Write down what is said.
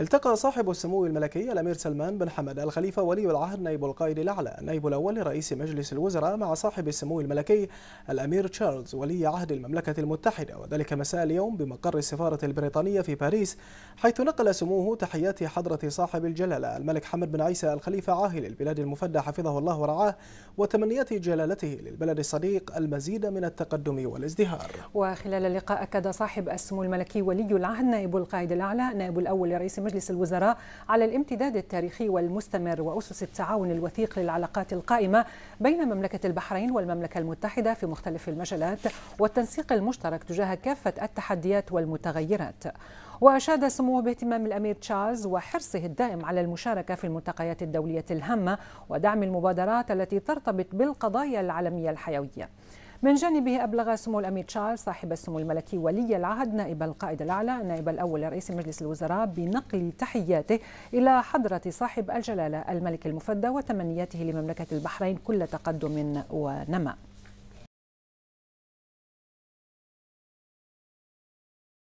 التقى صاحب السمو الملكي الأمير سلمان بن حمد الخليفة ولي العهد نائب القائد الأعلى النائب الأول لرئيس مجلس الوزراء مع صاحب السمو الملكي الأمير تشارلز ولي عهد المملكة المتحدة وذلك مساء اليوم بمقر السفارة البريطانية في باريس حيث نقل سموه تحيات حضرة صاحب الجلالة الملك حمد بن عيسى الخليفة عاهل البلاد المفدى حفظه الله ورعاه وتمنيات جلالته للبلد الصديق المزيد من التقدم والازدهار وخلال اللقاء أكد صاحب السمو الملكي ولي العهد نائب القائد الأعلى نائب الأول لرئيس مجلس الوزراء على الامتداد التاريخي والمستمر وأسس التعاون الوثيق للعلاقات القائمة بين مملكة البحرين والمملكة المتحدة في مختلف المجالات والتنسيق المشترك تجاه كافة التحديات والمتغيرات وأشاد سموه باهتمام الأمير تشارلز وحرصه الدائم على المشاركة في الملتقيات الدولية الهامة ودعم المبادرات التي ترتبط بالقضايا العالمية الحيوية من جانبه أبلغ سمو الأمير تشارلز صاحب السمو الملكي ولي العهد نائب القائد الأعلى النائب الأول لرئيس مجلس الوزراء بنقل تحياته إلى حضرة صاحب الجلالة الملك المفدى وتمنياته لمملكة البحرين كل تقدم ونمأ